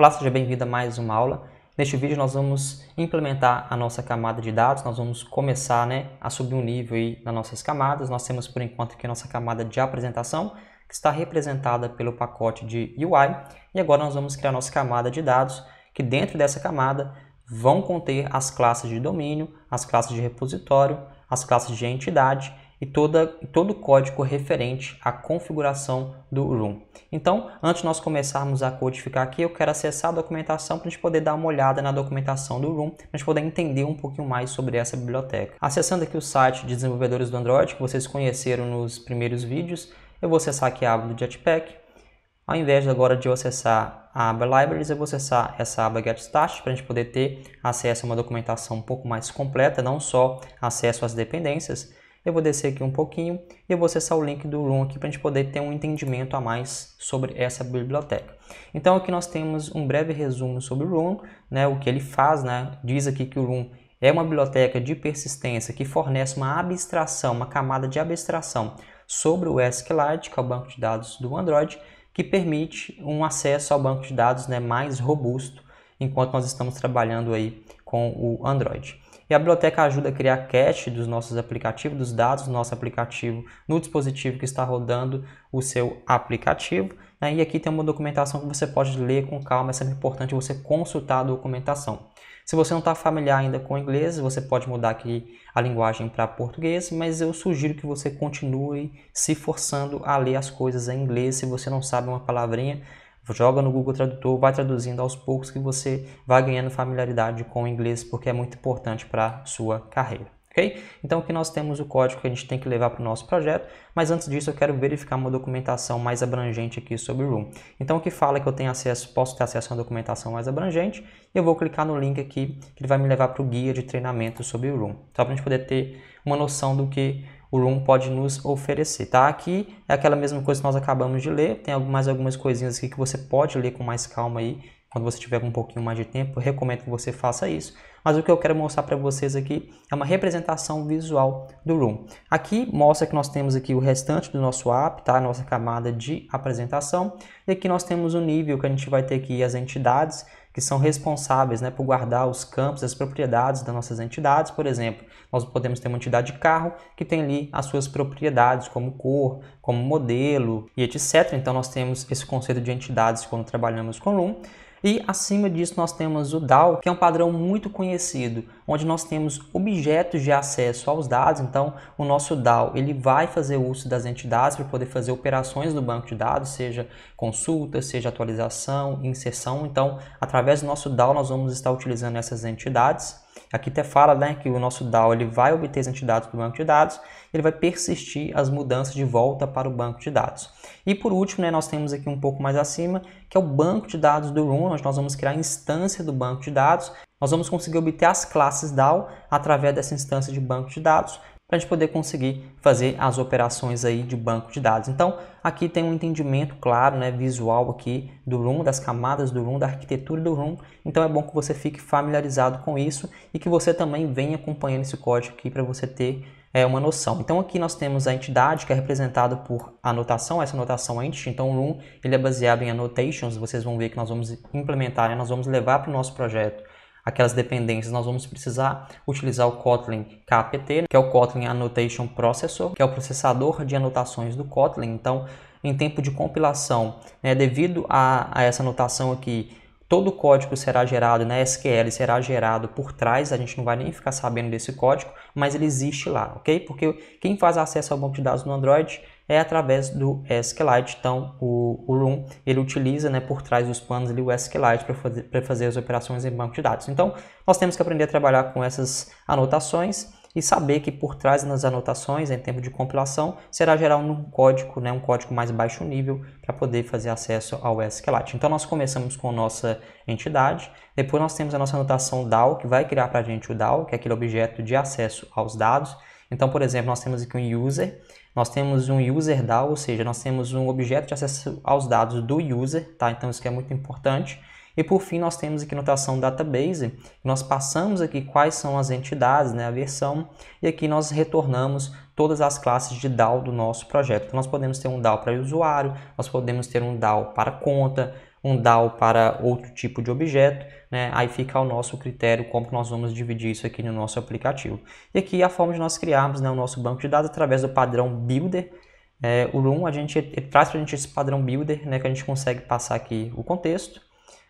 Olá, seja bem-vindo a mais uma aula. Neste vídeo nós vamos implementar a nossa camada de dados, nós vamos começar né, a subir um nível aí nas nossas camadas. Nós temos por enquanto aqui a nossa camada de apresentação, que está representada pelo pacote de UI. E agora nós vamos criar nossa camada de dados, que dentro dessa camada vão conter as classes de domínio, as classes de repositório, as classes de entidade e toda, todo o código referente à configuração do room. Então, antes de nós começarmos a codificar aqui, eu quero acessar a documentação para a gente poder dar uma olhada na documentação do room, para a gente poder entender um pouquinho mais sobre essa biblioteca. Acessando aqui o site de desenvolvedores do Android, que vocês conheceram nos primeiros vídeos, eu vou acessar aqui a aba do Jetpack. Ao invés agora de eu acessar a aba Libraries, eu vou acessar essa aba Get Start para a gente poder ter acesso a uma documentação um pouco mais completa, não só acesso às dependências. Eu vou descer aqui um pouquinho e eu vou acessar o link do Loom aqui para a gente poder ter um entendimento a mais sobre essa biblioteca. Então aqui nós temos um breve resumo sobre o Loom, né, o que ele faz, né, diz aqui que o Loom é uma biblioteca de persistência que fornece uma abstração, uma camada de abstração sobre o SQLite, que é o banco de dados do Android, que permite um acesso ao banco de dados né, mais robusto enquanto nós estamos trabalhando aí com o Android. E a biblioteca ajuda a criar cache dos nossos aplicativos, dos dados do nosso aplicativo no dispositivo que está rodando o seu aplicativo. Né? E aqui tem uma documentação que você pode ler com calma, é sempre importante você consultar a documentação. Se você não está familiar ainda com inglês, você pode mudar aqui a linguagem para português, mas eu sugiro que você continue se forçando a ler as coisas em inglês. Se você não sabe uma palavrinha, joga no Google Tradutor, vai traduzindo aos poucos que você vai ganhando familiaridade com o inglês, porque é muito importante para sua carreira. ok? Então aqui nós temos o código que a gente tem que levar para o nosso projeto, mas antes disso eu quero verificar uma documentação mais abrangente aqui sobre o Room. Então o que fala é que eu tenho acesso, posso ter acesso a uma documentação mais abrangente, e eu vou clicar no link aqui que ele vai me levar para o guia de treinamento sobre o Room, só para a gente poder ter uma noção do que o Room pode nos oferecer, tá? Aqui é aquela mesma coisa que nós acabamos de ler, tem mais algumas coisinhas aqui que você pode ler com mais calma aí, quando você tiver um pouquinho mais de tempo, recomendo que você faça isso. Mas o que eu quero mostrar para vocês aqui é uma representação visual do Room. Aqui mostra que nós temos aqui o restante do nosso app, tá? Nossa camada de apresentação. E aqui nós temos o nível que a gente vai ter aqui as entidades que são responsáveis né, por guardar os campos, as propriedades das nossas entidades. Por exemplo, nós podemos ter uma entidade de carro que tem ali as suas propriedades, como cor, como modelo e etc. Então, nós temos esse conceito de entidades quando trabalhamos com LUM. E acima disso nós temos o DAO, que é um padrão muito conhecido, onde nós temos objetos de acesso aos dados. Então, o nosso DAO ele vai fazer uso das entidades para poder fazer operações do banco de dados, seja consulta, seja atualização, inserção. Então, através do nosso DAO nós vamos estar utilizando essas entidades. Aqui até fala né, que o nosso DAO ele vai obter as entidades do banco de dados, ele vai persistir as mudanças de volta para o banco de dados. E por último, né, nós temos aqui um pouco mais acima, que é o banco de dados do Run. onde nós vamos criar a instância do banco de dados. Nós vamos conseguir obter as classes DAO através dessa instância de banco de dados, para a gente poder conseguir fazer as operações aí de banco de dados. Então, aqui tem um entendimento claro, né, visual aqui do Room, das camadas do Room, da arquitetura do Room. Então, é bom que você fique familiarizado com isso e que você também venha acompanhando esse código aqui para você ter é, uma noção. Então, aqui nós temos a entidade que é representada por anotação, essa anotação é entity. Então, o Room ele é baseado em annotations, vocês vão ver que nós vamos implementar, né, nós vamos levar para o nosso projeto aquelas dependências, nós vamos precisar utilizar o Kotlin KPT, que é o Kotlin Annotation Processor, que é o processador de anotações do Kotlin. Então, em tempo de compilação, né, devido a, a essa anotação aqui, todo o código será gerado na né, SQL, será gerado por trás, a gente não vai nem ficar sabendo desse código, mas ele existe lá, ok? Porque quem faz acesso ao banco de dados no Android é através do SQLite. Então, o, o Room, ele utiliza né, por trás dos panos ali, o SQLite para fazer, fazer as operações em banco de dados. Então, nós temos que aprender a trabalhar com essas anotações e saber que por trás das anotações, em tempo de compilação, será gerado um código, né, um código mais baixo nível para poder fazer acesso ao SQLite. Então nós começamos com a nossa entidade, depois nós temos a nossa anotação DAO, que vai criar para a gente o DAO, que é aquele objeto de acesso aos dados. Então, por exemplo, nós temos aqui um user, nós temos um user DAO, ou seja, nós temos um objeto de acesso aos dados do user, tá? Então isso que é muito importante. E por fim, nós temos aqui notação database, nós passamos aqui quais são as entidades, né, a versão, e aqui nós retornamos todas as classes de DAO do nosso projeto. Então, nós podemos ter um DAO para usuário, nós podemos ter um DAO para conta, um DAO para outro tipo de objeto, né? aí fica ao nosso critério como que nós vamos dividir isso aqui no nosso aplicativo. E aqui é a forma de nós criarmos né, o nosso banco de dados através do padrão Builder, é, o Loom a gente ele é, traz para a gente esse padrão Builder, né, que a gente consegue passar aqui o contexto,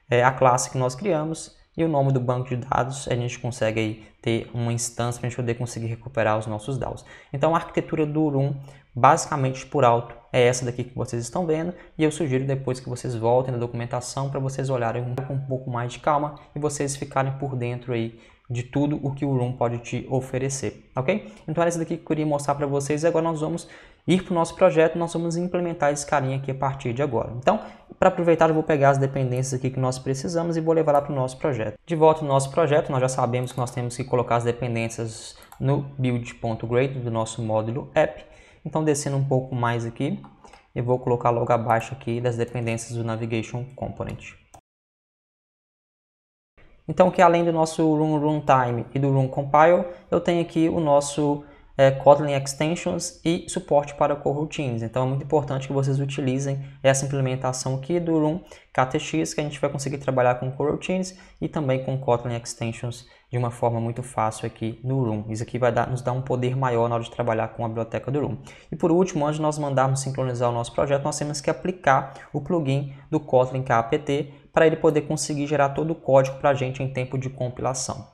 é, a classe que nós criamos, e o nome do banco de dados, a gente consegue aí ter uma instância para a gente poder conseguir recuperar os nossos daos. Então, a arquitetura do Loom, basicamente por alto, é essa daqui que vocês estão vendo e eu sugiro depois que vocês voltem na documentação para vocês olharem com um pouco mais de calma e vocês ficarem por dentro aí de tudo o que o Room pode te oferecer, ok? Então era isso daqui que eu queria mostrar para vocês e agora nós vamos ir para o nosso projeto, nós vamos implementar esse carinha aqui a partir de agora. Então, para aproveitar, eu vou pegar as dependências aqui que nós precisamos e vou levar lá para o nosso projeto. De volta no nosso projeto, nós já sabemos que nós temos que colocar as dependências no build.grade do nosso módulo app então descendo um pouco mais aqui, eu vou colocar logo abaixo aqui das dependências do Navigation Component. Então que além do nosso Room Runtime e do Room Compile, eu tenho aqui o nosso é, Kotlin Extensions e suporte para coroutines. Então é muito importante que vocês utilizem essa implementação aqui do Room KTX, que a gente vai conseguir trabalhar com coroutines e também com Kotlin Extensions de uma forma muito fácil aqui no Room. Isso aqui vai dar, nos dar um poder maior na hora de trabalhar com a biblioteca do Room. E por último, antes de nós mandarmos sincronizar o nosso projeto, nós temos que aplicar o plugin do Kotlin KAPT para ele poder conseguir gerar todo o código para a gente em tempo de compilação.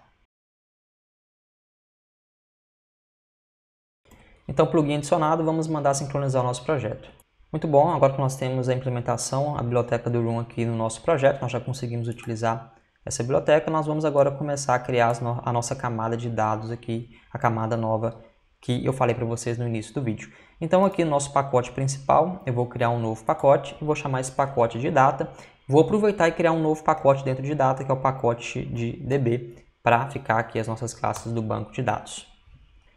Então, plugin adicionado, vamos mandar sincronizar o nosso projeto. Muito bom, agora que nós temos a implementação, a biblioteca do Room aqui no nosso projeto, nós já conseguimos utilizar essa biblioteca, nós vamos agora começar a criar a nossa camada de dados aqui, a camada nova que eu falei para vocês no início do vídeo. Então aqui no nosso pacote principal, eu vou criar um novo pacote e vou chamar esse pacote de data. Vou aproveitar e criar um novo pacote dentro de data, que é o pacote de DB, para ficar aqui as nossas classes do banco de dados.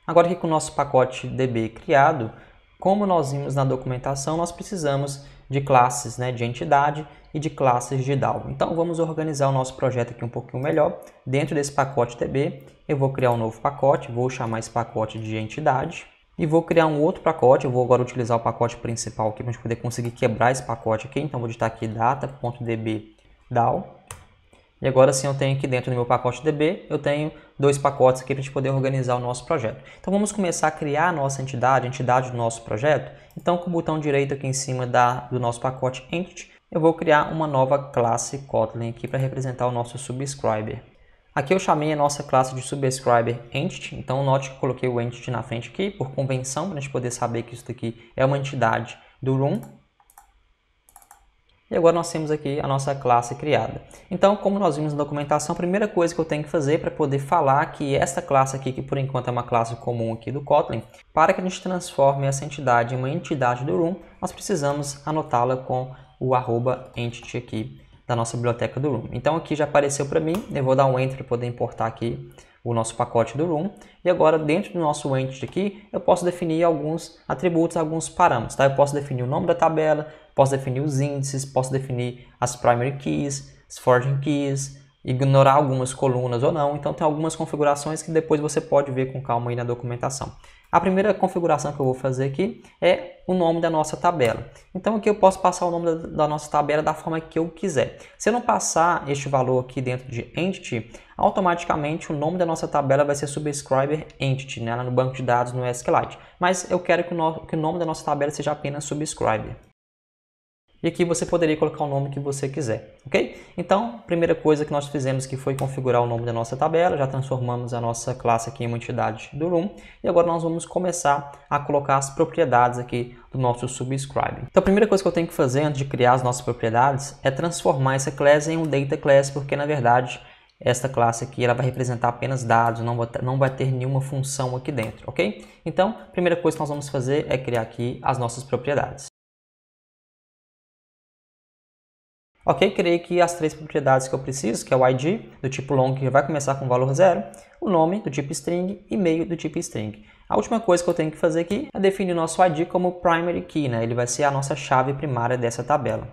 Agora que com o nosso pacote DB criado, como nós vimos na documentação, nós precisamos de classes né, de entidade e de classes de DAO. Então vamos organizar o nosso projeto aqui um pouquinho melhor. Dentro desse pacote DB, eu vou criar um novo pacote, vou chamar esse pacote de entidade e vou criar um outro pacote, eu vou agora utilizar o pacote principal aqui para a gente poder conseguir quebrar esse pacote aqui, então vou digitar aqui data.db DAO e agora sim eu tenho aqui dentro do meu pacote DB, eu tenho dois pacotes aqui para a gente poder organizar o nosso projeto. Então vamos começar a criar a nossa entidade, a entidade do nosso projeto. Então com o botão direito aqui em cima da, do nosso pacote Entity, eu vou criar uma nova classe Kotlin aqui para representar o nosso Subscriber. Aqui eu chamei a nossa classe de Subscriber Entity, então note que eu coloquei o Entity na frente aqui, por convenção, para a gente poder saber que isso daqui é uma entidade do Room. E agora nós temos aqui a nossa classe criada. Então, como nós vimos na documentação, a primeira coisa que eu tenho que fazer para poder falar que essa classe aqui, que por enquanto é uma classe comum aqui do Kotlin, para que a gente transforme essa entidade em uma entidade do Room, nós precisamos anotá-la com o arroba entity aqui da nossa biblioteca do Room. Então aqui já apareceu para mim, eu vou dar um enter para poder importar aqui o nosso pacote do Room. E agora, dentro do nosso entity aqui, eu posso definir alguns atributos, alguns parâmetros. Tá? Eu posso definir o nome da tabela, posso definir os índices, posso definir as primary keys, as forging keys, ignorar algumas colunas ou não. Então tem algumas configurações que depois você pode ver com calma aí na documentação. A primeira configuração que eu vou fazer aqui é o nome da nossa tabela. Então aqui eu posso passar o nome da, da nossa tabela da forma que eu quiser. Se eu não passar este valor aqui dentro de Entity, automaticamente o nome da nossa tabela vai ser Subscriber Entity, né, lá no banco de dados no SQLite. Mas eu quero que o, no, que o nome da nossa tabela seja apenas Subscriber. E aqui você poderia colocar o nome que você quiser, ok? Então, primeira coisa que nós fizemos que foi configurar o nome da nossa tabela, já transformamos a nossa classe aqui em uma entidade do Room. e agora nós vamos começar a colocar as propriedades aqui do nosso subscribe. Então, a primeira coisa que eu tenho que fazer antes de criar as nossas propriedades é transformar essa class em um data class, porque na verdade esta classe aqui ela vai representar apenas dados, não vai, ter, não vai ter nenhuma função aqui dentro, ok? Então, a primeira coisa que nós vamos fazer é criar aqui as nossas propriedades. Ok, criei aqui as três propriedades que eu preciso, que é o id do tipo long, que vai começar com valor zero, o nome do tipo string e meio do tipo string. A última coisa que eu tenho que fazer aqui é definir o nosso id como primary key, né? ele vai ser a nossa chave primária dessa tabela.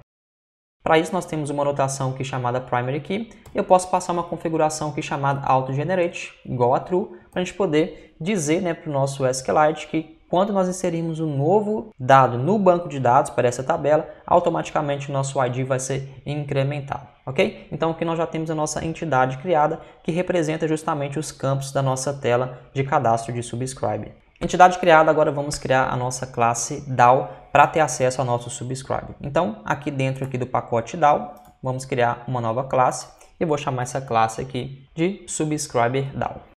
Para isso, nós temos uma anotação aqui chamada primary key. Eu posso passar uma configuração aqui chamada auto-generate, igual a true, para a gente poder dizer né, para o nosso SQLite que quando nós inserirmos um novo dado no banco de dados para essa tabela, automaticamente o nosso ID vai ser incrementado, ok? Então aqui nós já temos a nossa entidade criada que representa justamente os campos da nossa tela de cadastro de subscribe. Entidade criada, agora vamos criar a nossa classe DAO para ter acesso ao nosso subscribe. Então aqui dentro aqui do pacote DAO, vamos criar uma nova classe e vou chamar essa classe aqui de subscriber DAO.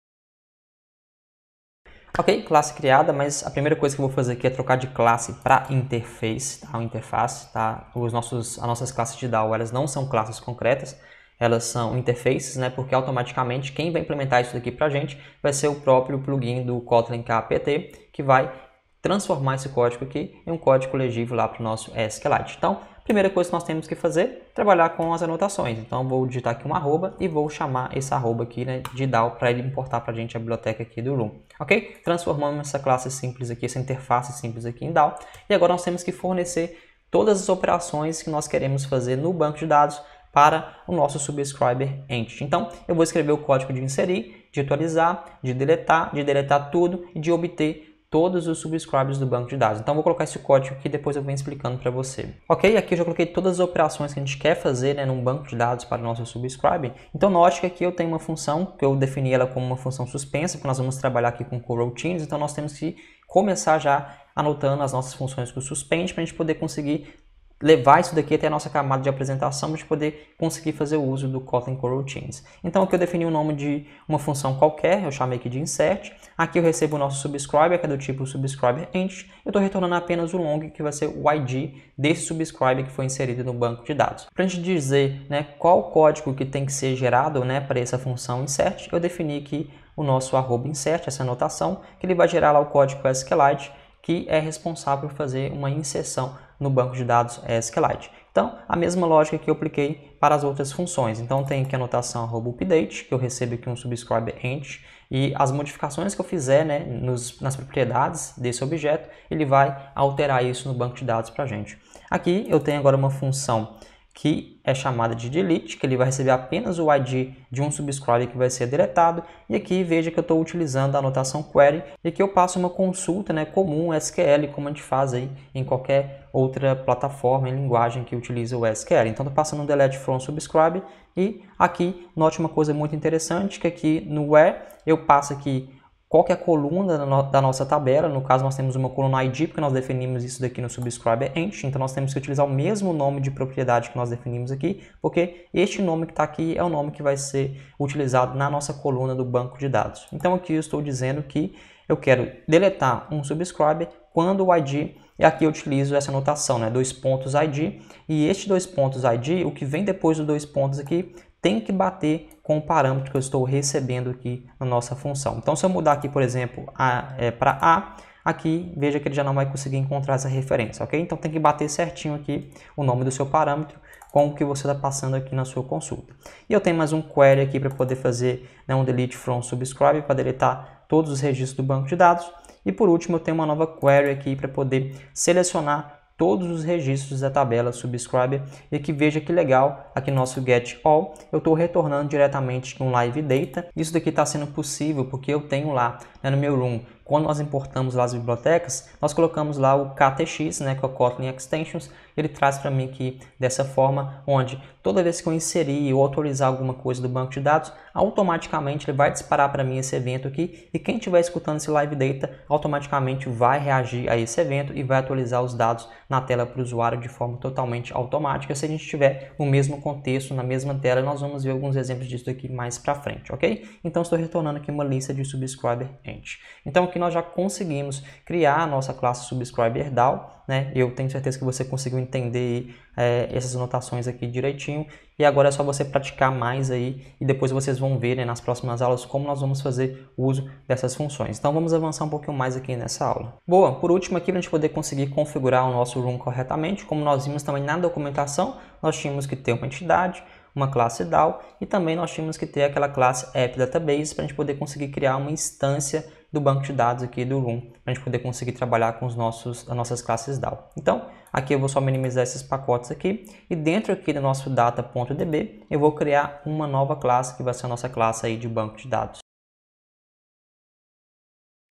Ok, classe criada, mas a primeira coisa que eu vou fazer aqui é trocar de classe para interface, tá? interface, tá? Os nossos, as nossas classes de DAO, elas não são classes concretas, elas são interfaces, né? Porque automaticamente quem vai implementar isso daqui para a gente vai ser o próprio plugin do Kotlin KPT, que vai transformar esse código aqui em um código legível lá para o nosso SQLite. Então, primeira coisa que nós temos que fazer, trabalhar com as anotações. Então, vou digitar aqui um arroba e vou chamar esse arroba aqui né, de DAO para ele importar para a gente a biblioteca aqui do Loom, ok? Transformamos essa classe simples aqui, essa interface simples aqui em DAO. E agora nós temos que fornecer todas as operações que nós queremos fazer no banco de dados para o nosso subscriber entity. Então, eu vou escrever o código de inserir, de atualizar, de deletar, de deletar tudo e de obter todos os subscribers do banco de dados. Então, vou colocar esse código aqui depois eu venho explicando para você. Ok? Aqui eu já coloquei todas as operações que a gente quer fazer né, num banco de dados para o nosso subscribe. Então, note que aqui eu tenho uma função, que eu defini ela como uma função suspensa, porque nós vamos trabalhar aqui com coroutines, então nós temos que começar já anotando as nossas funções com suspense para a gente poder conseguir levar isso daqui até a nossa camada de apresentação para poder conseguir fazer o uso do Kotlin coroutines. Então aqui eu defini o nome de uma função qualquer, eu chamei aqui de insert. Aqui eu recebo o nosso subscriber, que é do tipo subscriber int. Eu estou retornando apenas o long, que vai ser o ID desse subscriber que foi inserido no banco de dados. Para a gente dizer né, qual código que tem que ser gerado né, para essa função insert, eu defini aqui o nosso arroba insert, essa anotação, que ele vai gerar lá o código SQLite, que é responsável por fazer uma inserção no banco de dados é, SQLite. Então, a mesma lógica que eu apliquei para as outras funções. Então, tem aqui a anotação arroba update, que eu recebo aqui um subscribe int, e as modificações que eu fizer né, nos, nas propriedades desse objeto, ele vai alterar isso no banco de dados para a gente. Aqui eu tenho agora uma função que é chamada de delete, que ele vai receber apenas o ID de um subscribe que vai ser deletado. E aqui veja que eu estou utilizando a anotação query e que eu passo uma consulta né, comum SQL, como a gente faz aí em qualquer outra plataforma e linguagem que utiliza o SQL. Então estou passando um delete from subscribe e aqui note uma coisa muito interessante que aqui no where eu passo aqui qual que é a coluna da nossa tabela. No caso, nós temos uma coluna ID, porque nós definimos isso daqui no subscriber ent, então nós temos que utilizar o mesmo nome de propriedade que nós definimos aqui, porque este nome que está aqui é o nome que vai ser utilizado na nossa coluna do banco de dados. Então aqui eu estou dizendo que eu quero deletar um subscriber quando o ID e aqui eu utilizo essa notação, né? Dois pontos ID. E este dois pontos ID, o que vem depois dos dois pontos aqui, tem que bater com o parâmetro que eu estou recebendo aqui na nossa função. Então, se eu mudar aqui, por exemplo, é, para A, aqui veja que ele já não vai conseguir encontrar essa referência, ok? Então, tem que bater certinho aqui o nome do seu parâmetro com o que você está passando aqui na sua consulta. E eu tenho mais um query aqui para poder fazer né, um delete from subscribe para deletar todos os registros do banco de dados. E por último, eu tenho uma nova query aqui para poder selecionar todos os registros da tabela subscriber e que veja que legal, aqui nosso get all, eu estou retornando diretamente com live data. Isso daqui está sendo possível porque eu tenho lá né, no meu room quando nós importamos lá as bibliotecas, nós colocamos lá o KTX, né, que é o Kotlin Extensions, ele traz para mim aqui dessa forma, onde toda vez que eu inserir ou autorizar alguma coisa do banco de dados, automaticamente ele vai disparar para mim esse evento aqui e quem estiver escutando esse live data automaticamente vai reagir a esse evento e vai atualizar os dados na tela para o usuário de forma totalmente automática. Se a gente tiver o mesmo contexto na mesma tela, nós vamos ver alguns exemplos disso aqui mais para frente, ok? Então estou retornando aqui uma lista de subscriber ent. Então aqui aqui nós já conseguimos criar a nossa classe Subscriber DAO, né? Eu tenho certeza que você conseguiu entender é, essas anotações aqui direitinho e agora é só você praticar mais aí e depois vocês vão ver né, nas próximas aulas como nós vamos fazer uso dessas funções. Então vamos avançar um pouquinho mais aqui nessa aula. Boa, por último aqui para a gente poder conseguir configurar o nosso room corretamente, como nós vimos também na documentação, nós tínhamos que ter uma entidade, uma classe DAO e também nós tínhamos que ter aquela classe App Database para a gente poder conseguir criar uma instância do banco de dados aqui do Room, para a gente poder conseguir trabalhar com os nossos, as nossas classes DAO. Então, aqui eu vou só minimizar esses pacotes aqui e dentro aqui do nosso data.db eu vou criar uma nova classe que vai ser a nossa classe aí de banco de dados.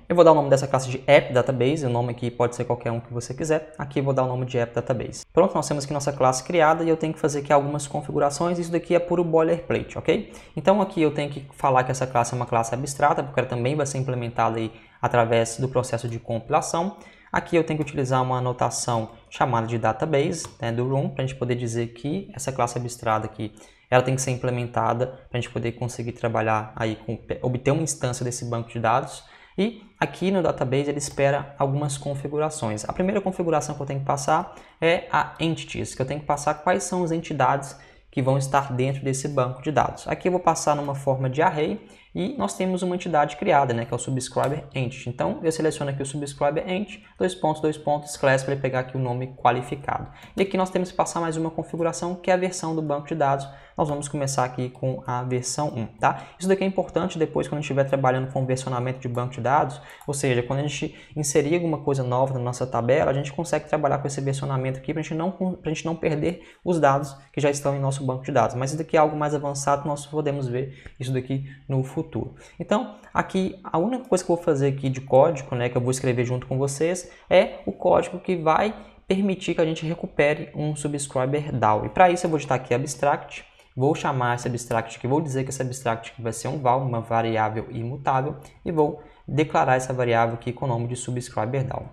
Eu vou dar o nome dessa classe de App Database, o nome aqui pode ser qualquer um que você quiser. Aqui eu vou dar o nome de App Database. Pronto, nós temos aqui nossa classe criada e eu tenho que fazer aqui algumas configurações. Isso daqui é puro boilerplate, ok? Então aqui eu tenho que falar que essa classe é uma classe abstrata, porque ela também vai ser implementada aí através do processo de compilação. Aqui eu tenho que utilizar uma anotação chamada de database né, do room para a gente poder dizer que essa classe abstrata aqui ela tem que ser implementada para a gente poder conseguir trabalhar aí com obter uma instância desse banco de dados e aqui no database ele espera algumas configurações. A primeira configuração que eu tenho que passar é a entities, que eu tenho que passar quais são as entidades que vão estar dentro desse banco de dados. Aqui eu vou passar numa forma de array e nós temos uma entidade criada, né, que é o subscriber entity. Então eu seleciono aqui o subscriber entity, dois pontos, dois pontos, class para ele pegar aqui o nome qualificado. E aqui nós temos que passar mais uma configuração que é a versão do banco de dados nós vamos começar aqui com a versão 1, tá? Isso daqui é importante depois quando a gente estiver trabalhando com versionamento de banco de dados, ou seja, quando a gente inserir alguma coisa nova na nossa tabela, a gente consegue trabalhar com esse versionamento aqui para a gente não perder os dados que já estão em nosso banco de dados. Mas isso daqui é algo mais avançado, nós podemos ver isso daqui no futuro. Então, aqui a única coisa que eu vou fazer aqui de código, né, que eu vou escrever junto com vocês, é o código que vai permitir que a gente recupere um subscriber DAO. E para isso eu vou digitar aqui abstract Vou chamar esse abstract que vou dizer que esse abstract vai ser um val, uma variável imutável, e vou declarar essa variável aqui com o nome de subscriberDAO.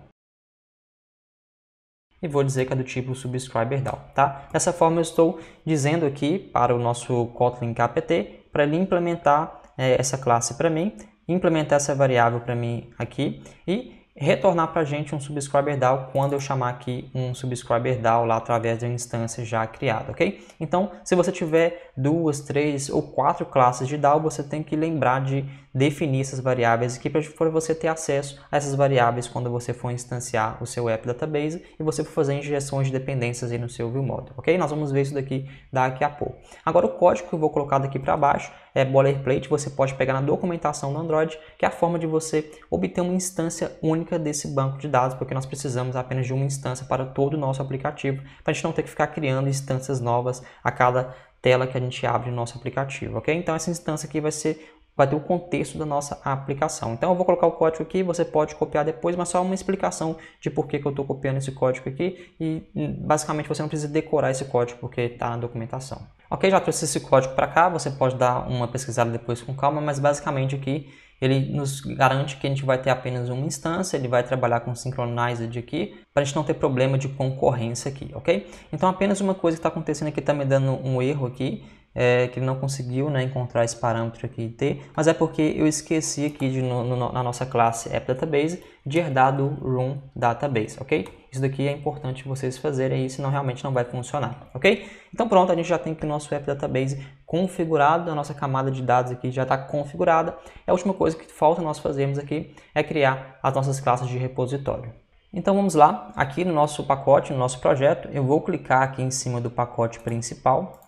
E vou dizer que é do tipo subscriberDAO, tá? Dessa forma eu estou dizendo aqui para o nosso Kotlin KPT, para ele implementar é, essa classe para mim, implementar essa variável para mim aqui, e retornar para a gente um subscriber DAO quando eu chamar aqui um subscriber DAO lá através de uma instância já criada, ok? Então, se você tiver duas, três ou quatro classes de DAO, você tem que lembrar de definir essas variáveis aqui para você ter acesso a essas variáveis quando você for instanciar o seu App Database e você for fazer injeções de dependências aí no seu ViewModel, ok? Nós vamos ver isso daqui daqui a pouco. Agora o código que eu vou colocar daqui para baixo é boilerplate, você pode pegar na documentação do Android, que é a forma de você obter uma instância única desse banco de dados, porque nós precisamos apenas de uma instância para todo o nosso aplicativo, para a gente não ter que ficar criando instâncias novas a cada tela que a gente abre no nosso aplicativo, ok? Então essa instância aqui vai ser vai ter o contexto da nossa aplicação. Então eu vou colocar o código aqui, você pode copiar depois, mas só uma explicação de por que, que eu estou copiando esse código aqui e hum, basicamente você não precisa decorar esse código porque está na documentação. Ok, já trouxe esse código para cá, você pode dar uma pesquisada depois com calma, mas basicamente aqui ele nos garante que a gente vai ter apenas uma instância, ele vai trabalhar com synchronized aqui, para a gente não ter problema de concorrência aqui, ok? Então apenas uma coisa que está acontecendo aqui, está me dando um erro aqui, é, que ele não conseguiu né, encontrar esse parâmetro aqui T, mas é porque eu esqueci aqui de, no, no, na nossa classe AppDatabase de herdar do room database, ok? Isso daqui é importante vocês fazerem isso, senão realmente não vai funcionar, ok? Então pronto, a gente já tem aqui o nosso AppDatabase configurado, a nossa camada de dados aqui já está configurada. a última coisa que falta nós fazermos aqui é criar as nossas classes de repositório. Então vamos lá, aqui no nosso pacote, no nosso projeto, eu vou clicar aqui em cima do pacote principal,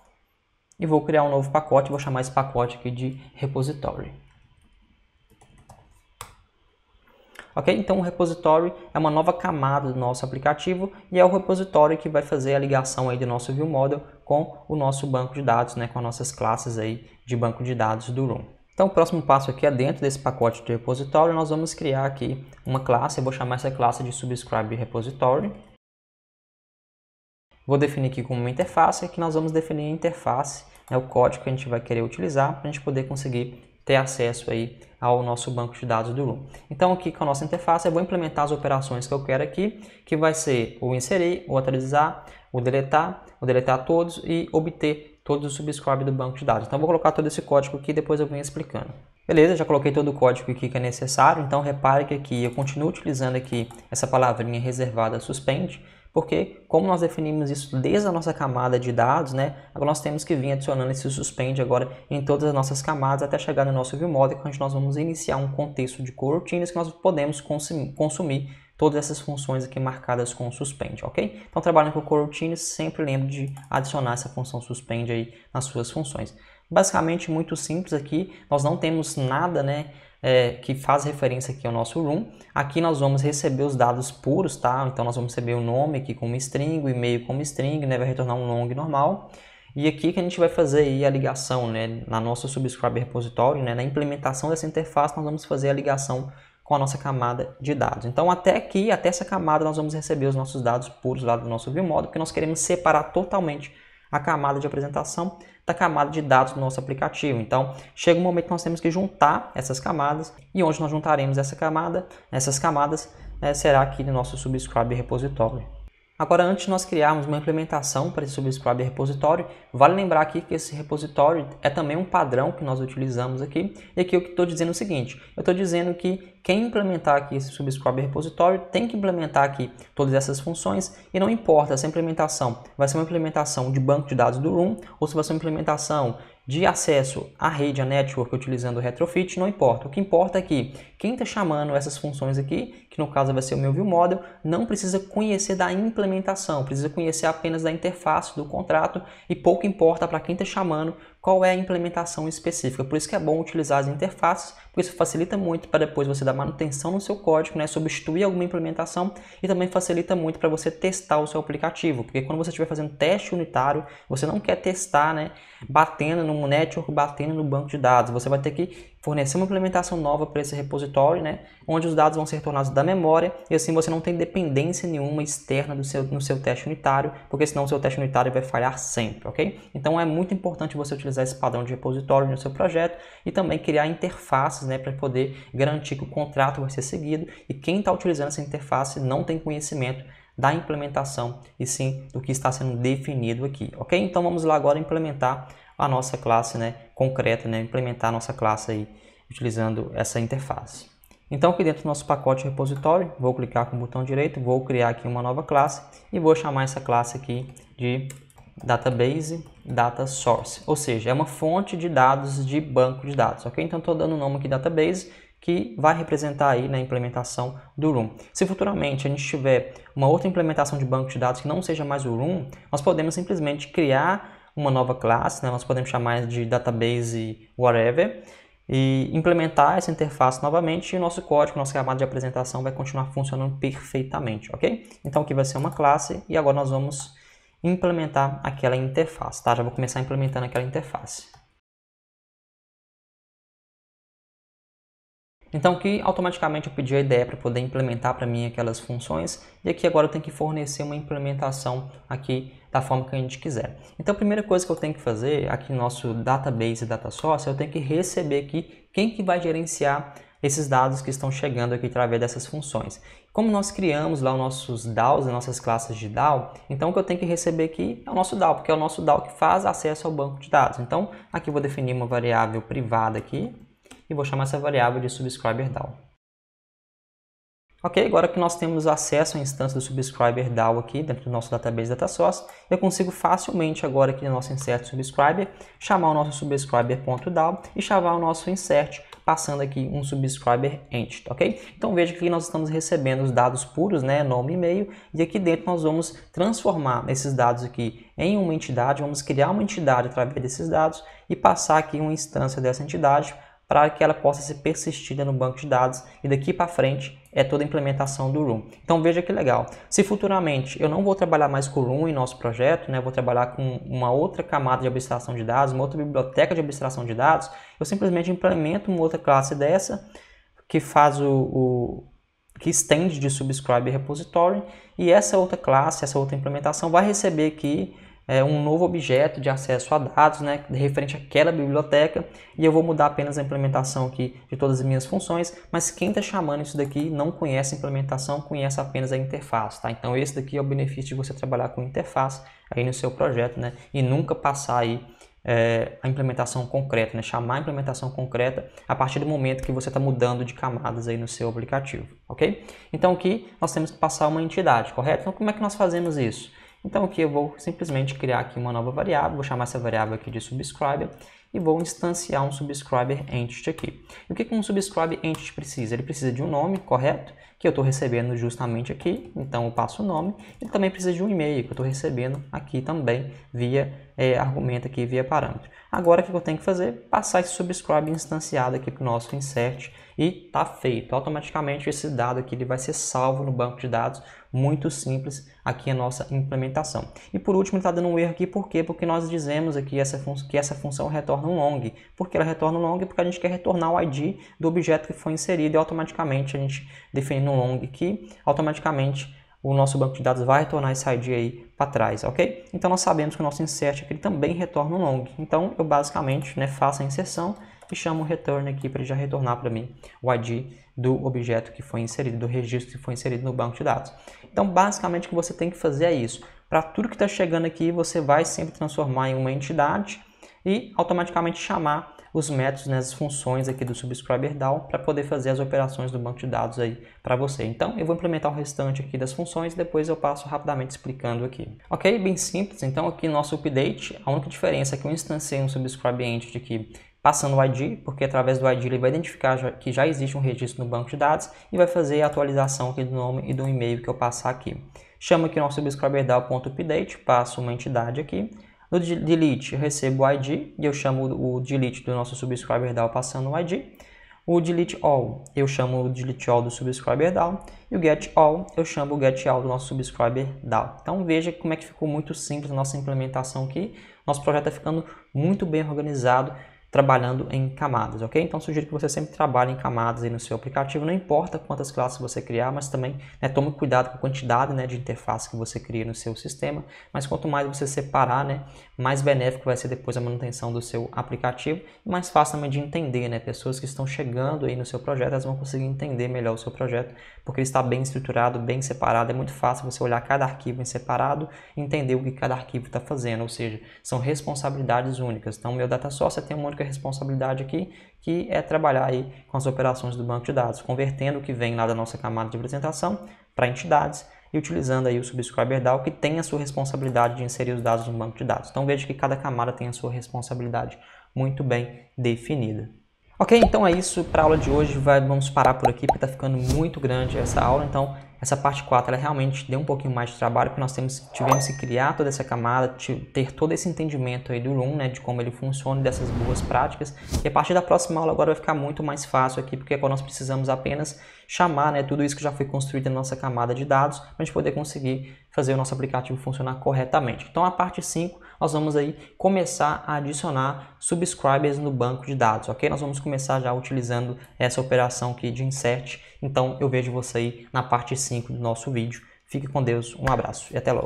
e vou criar um novo pacote, vou chamar esse pacote aqui de repository. Ok? Então o repository é uma nova camada do nosso aplicativo e é o repositório que vai fazer a ligação aí do nosso ViewModel com o nosso banco de dados, né, com as nossas classes aí de banco de dados do Room. Então o próximo passo aqui é dentro desse pacote de repositório, nós vamos criar aqui uma classe, eu vou chamar essa classe de subscribe repository Vou definir aqui como uma interface, aqui nós vamos definir a interface, né, o código que a gente vai querer utilizar para a gente poder conseguir ter acesso aí ao nosso banco de dados do Loom. Então aqui com a nossa interface eu vou implementar as operações que eu quero aqui, que vai ser o inserir, o atualizar, o deletar, o deletar todos e obter todos os subscribe do banco de dados. Então vou colocar todo esse código aqui e depois eu venho explicando. Beleza, já coloquei todo o código aqui que é necessário, então repare que aqui eu continuo utilizando aqui essa palavrinha reservada suspende porque, como nós definimos isso desde a nossa camada de dados, né, agora nós temos que vir adicionando esse suspend agora em todas as nossas camadas até chegar no nosso ViewModel, onde nós vamos iniciar um contexto de coroutines que nós podemos consumir, consumir todas essas funções aqui marcadas com suspend, ok? Então, trabalhando com coroutines, sempre lembre de adicionar essa função suspend aí nas suas funções. Basicamente, muito simples aqui, nós não temos nada, né, é, que faz referência aqui ao nosso room. Aqui nós vamos receber os dados puros, tá? Então nós vamos receber o nome aqui como string, o e-mail como string, né? Vai retornar um long normal. E aqui que a gente vai fazer aí a ligação, né? Na nossa subscriber repository, né? Na implementação dessa interface, nós vamos fazer a ligação com a nossa camada de dados. Então até aqui, até essa camada, nós vamos receber os nossos dados puros lá do nosso ViewModel, porque nós queremos separar totalmente a camada de apresentação da camada de dados do nosso aplicativo. Então, chega um momento que nós temos que juntar essas camadas e onde nós juntaremos essa camada, essas camadas, né, será aqui no nosso Subscribe Repository. Agora, antes de nós criarmos uma implementação para esse subscriber repositório, vale lembrar aqui que esse repositório é também um padrão que nós utilizamos aqui. E aqui eu estou dizendo o seguinte, eu estou dizendo que quem implementar aqui esse subscriber repositório tem que implementar aqui todas essas funções e não importa se a implementação vai ser uma implementação de banco de dados do Room ou se vai ser uma implementação de acesso à rede, à network, utilizando o retrofit, não importa. O que importa é que quem está chamando essas funções aqui, que no caso vai ser o meu ViewModel, não precisa conhecer da implementação, precisa conhecer apenas da interface, do contrato, e pouco importa para quem está chamando qual é a implementação específica. Por isso que é bom utilizar as interfaces, porque isso facilita muito para depois você dar manutenção no seu código, né, substituir alguma implementação e também facilita muito para você testar o seu aplicativo, porque quando você estiver fazendo teste unitário, você não quer testar né, batendo no network, batendo no banco de dados, você vai ter que fornecer uma implementação nova para esse repositório, né, onde os dados vão ser tornados da memória e assim você não tem dependência nenhuma externa do seu, no seu teste unitário, porque senão o seu teste unitário vai falhar sempre, ok? Então é muito importante você utilizar esse padrão de repositório no seu projeto e também criar interfaces né, para poder garantir que o contrato vai ser seguido e quem está utilizando essa interface não tem conhecimento da implementação e sim do que está sendo definido aqui, ok? Então vamos lá agora implementar a nossa classe né, concreta, né, implementar a nossa classe aí, utilizando essa interface. Então aqui dentro do nosso pacote repositório, vou clicar com o botão direito, vou criar aqui uma nova classe e vou chamar essa classe aqui de database data source, ou seja, é uma fonte de dados de banco de dados, ok? Então estou dando o nome aqui database, que vai representar aí na né, implementação do Loom. Se futuramente a gente tiver uma outra implementação de banco de dados que não seja mais o Loom, nós podemos simplesmente criar uma nova classe, né? nós podemos chamar de database whatever, e implementar essa interface novamente e o nosso código, nossa camada de apresentação vai continuar funcionando perfeitamente, ok? Então aqui vai ser uma classe e agora nós vamos implementar aquela interface, tá? Já vou começar implementando aquela interface. Então aqui automaticamente eu pedi a ideia para poder implementar para mim aquelas funções e aqui agora eu tenho que fornecer uma implementação aqui da forma que a gente quiser. Então a primeira coisa que eu tenho que fazer aqui no nosso database data source, eu tenho que receber aqui quem que vai gerenciar esses dados que estão chegando aqui através dessas funções. Como nós criamos lá os nossos DAOs, as nossas classes de DAO, então o que eu tenho que receber aqui é o nosso DAO, porque é o nosso DAO que faz acesso ao banco de dados. Então aqui eu vou definir uma variável privada aqui, e vou chamar essa variável de subscriberDAO. Ok, agora que nós temos acesso à instância do subscriber DAO aqui dentro do nosso database DataSource, eu consigo facilmente agora aqui no é nosso insert subscriber, chamar o nosso subscriber.dao e chamar o nosso insert, passando aqui um subscriber entity, ok? Então veja que aqui nós estamos recebendo os dados puros, né, nome e e-mail, e aqui dentro nós vamos transformar esses dados aqui em uma entidade, vamos criar uma entidade através desses dados e passar aqui uma instância dessa entidade para que ela possa ser persistida no banco de dados e daqui para frente é toda a implementação do Room. Então veja que legal. Se futuramente eu não vou trabalhar mais com o Room em nosso projeto, né, vou trabalhar com uma outra camada de abstração de dados, uma outra biblioteca de abstração de dados, eu simplesmente implemento uma outra classe dessa que faz o, o que estende de subscribe repository e essa outra classe, essa outra implementação vai receber aqui é, um novo objeto de acesso a dados, né, referente àquela biblioteca, e eu vou mudar apenas a implementação aqui de todas as minhas funções, mas quem está chamando isso daqui não conhece a implementação, conhece apenas a interface, tá? Então esse daqui é o benefício de você trabalhar com interface aí no seu projeto, né, e nunca passar aí é, a implementação concreta, né? chamar a implementação concreta a partir do momento que você está mudando de camadas aí no seu aplicativo, ok? Então aqui nós temos que passar uma entidade, correto? Então como é que nós fazemos isso? Então aqui eu vou simplesmente criar aqui uma nova variável, vou chamar essa variável aqui de subscriber e vou instanciar um subscriber entity aqui. E o que um subscriber entity precisa? Ele precisa de um nome, correto? Que eu estou recebendo justamente aqui, então eu passo o nome. Ele também precisa de um e-mail que eu estou recebendo aqui também via é, argumenta aqui via parâmetro. Agora o que eu tenho que fazer? Passar esse subscribe instanciado aqui para o nosso insert e tá feito. Automaticamente esse dado aqui ele vai ser salvo no banco de dados. Muito simples aqui a nossa implementação. E por último está dando um erro aqui, por quê? Porque nós dizemos aqui essa que essa função retorna um long. Por que ela retorna um long? Porque a gente quer retornar o ID do objeto que foi inserido e automaticamente a gente definindo um long aqui, automaticamente o nosso banco de dados vai retornar esse ID aí para trás, ok? Então, nós sabemos que o nosso insert aqui também retorna um long. Então, eu basicamente né, faço a inserção e chamo o return aqui para ele já retornar para mim o ID do objeto que foi inserido, do registro que foi inserido no banco de dados. Então, basicamente, o que você tem que fazer é isso. Para tudo que está chegando aqui, você vai sempre transformar em uma entidade e automaticamente chamar os métodos né, funções aqui do subscriber DAO para poder fazer as operações do banco de dados aí para você. Então eu vou implementar o restante aqui das funções e depois eu passo rapidamente explicando aqui. Ok, bem simples. Então aqui nosso update, a única diferença é que eu instanciei um subscribe entity aqui passando o ID, porque através do ID ele vai identificar que já existe um registro no banco de dados e vai fazer a atualização aqui do nome e do e-mail que eu passar aqui. Chamo aqui nosso subscriber DAO.update, passo uma entidade aqui, no delete, eu recebo o id e eu chamo o delete do nosso subscriber DAO passando o id. O delete all, eu chamo o delete all do subscriber DAO. E o get all, eu chamo o get all do nosso subscriber DAO. Então veja como é que ficou muito simples a nossa implementação aqui. Nosso projeto está ficando muito bem organizado trabalhando em camadas, ok? Então sugiro que você sempre trabalhe em camadas aí no seu aplicativo, não importa quantas classes você criar, mas também né, tome cuidado com a quantidade né, de interface que você cria no seu sistema, mas quanto mais você separar, né, mais benéfico vai ser depois a manutenção do seu aplicativo e mais fácil também de entender, né? Pessoas que estão chegando aí no seu projeto, elas vão conseguir entender melhor o seu projeto, porque ele está bem estruturado, bem separado, é muito fácil você olhar cada arquivo em separado e entender o que cada arquivo está fazendo, ou seja, são responsabilidades únicas. Então, meu data Source tem um monte única responsabilidade aqui, que é trabalhar aí com as operações do banco de dados, convertendo o que vem lá da nossa camada de apresentação para entidades e utilizando aí o Subscriber DAO, que tem a sua responsabilidade de inserir os dados no banco de dados. Então veja que cada camada tem a sua responsabilidade muito bem definida. Ok, então é isso para a aula de hoje. Vai, vamos parar por aqui, porque está ficando muito grande essa aula. Então, essa parte 4 ela realmente deu um pouquinho mais de trabalho, porque nós temos, tivemos que criar toda essa camada, ter todo esse entendimento aí do Loom, né, de como ele funciona, dessas boas práticas. E a partir da próxima aula agora vai ficar muito mais fácil aqui, porque agora nós precisamos apenas chamar né, tudo isso que já foi construído na nossa camada de dados, para a gente poder conseguir fazer o nosso aplicativo funcionar corretamente. Então a parte 5 nós vamos aí começar a adicionar subscribers no banco de dados, ok? Nós vamos começar já utilizando essa operação aqui de insert. Então eu vejo você aí na parte 5 do nosso vídeo. Fique com Deus, um abraço e até logo.